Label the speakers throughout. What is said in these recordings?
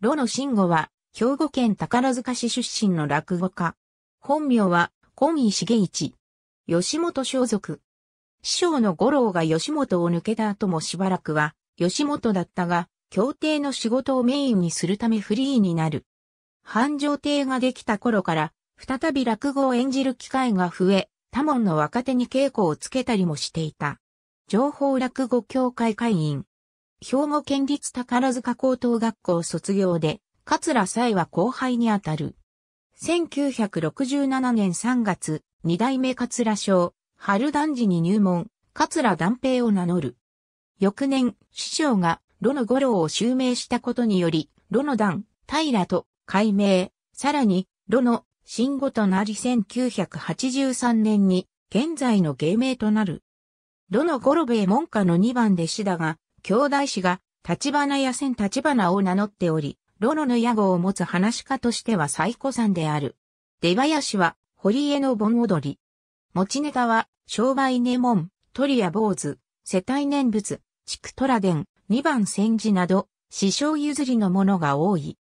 Speaker 1: ロの慎吾は、兵庫県宝塚市出身の落語家。本名は、小井茂一。吉本小族師匠の五郎が吉本を抜けた後もしばらくは、吉本だったが、協定の仕事をメインにするためフリーになる。繁盛亭ができた頃から、再び落語を演じる機会が増え、多門の若手に稽古をつけたりもしていた。情報落語協会会員。兵庫県立宝塚高等学校卒業で、桂才は後輩にあたる。1967年3月、二代目桂賞、春団児に入門、桂団平を名乗る。翌年、師匠が、炉の五郎を襲名したことにより、炉の段、平と、改名、さらに、炉の、新語となり1983年に、現在の芸名となる。炉の五郎兵衛門下の2番弟子だが、兄弟子が、立花屋仙立花を名乗っており、ロロの野号を持つ話家としては最古山である。出林は、堀江の盆踊り。持ちネタは、商売ネモン、鳥や坊主、世帯念仏、畜虎伝、二番戦時など、師匠譲りのものが多い。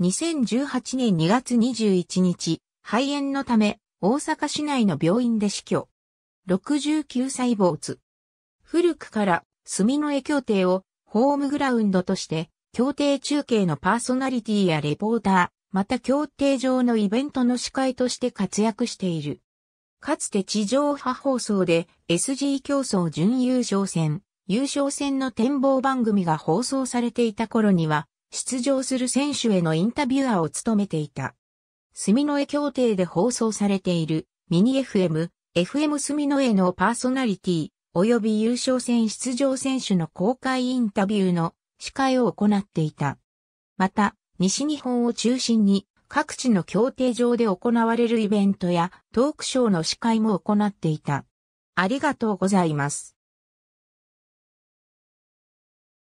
Speaker 1: 2018年2月21日、肺炎のため、大阪市内の病院で死去。69歳坊主。古くから住の絵協定をホームグラウンドとして、協定中継のパーソナリティやレポーター、また協定上のイベントの司会として活躍している。かつて地上波放送で SG 競争準優勝戦、優勝戦の展望番組が放送されていた頃には、出場する選手へのインタビュアーを務めていた。住の絵協定で放送されているミニ FM、FM 住の絵のパーソナリティ、及び優勝戦出場選手の公開インタビューの司会を行っていた。また、西日本を中心に各地の協定上で行われるイベントやトークショーの司会も行っていた。ありがとうございます。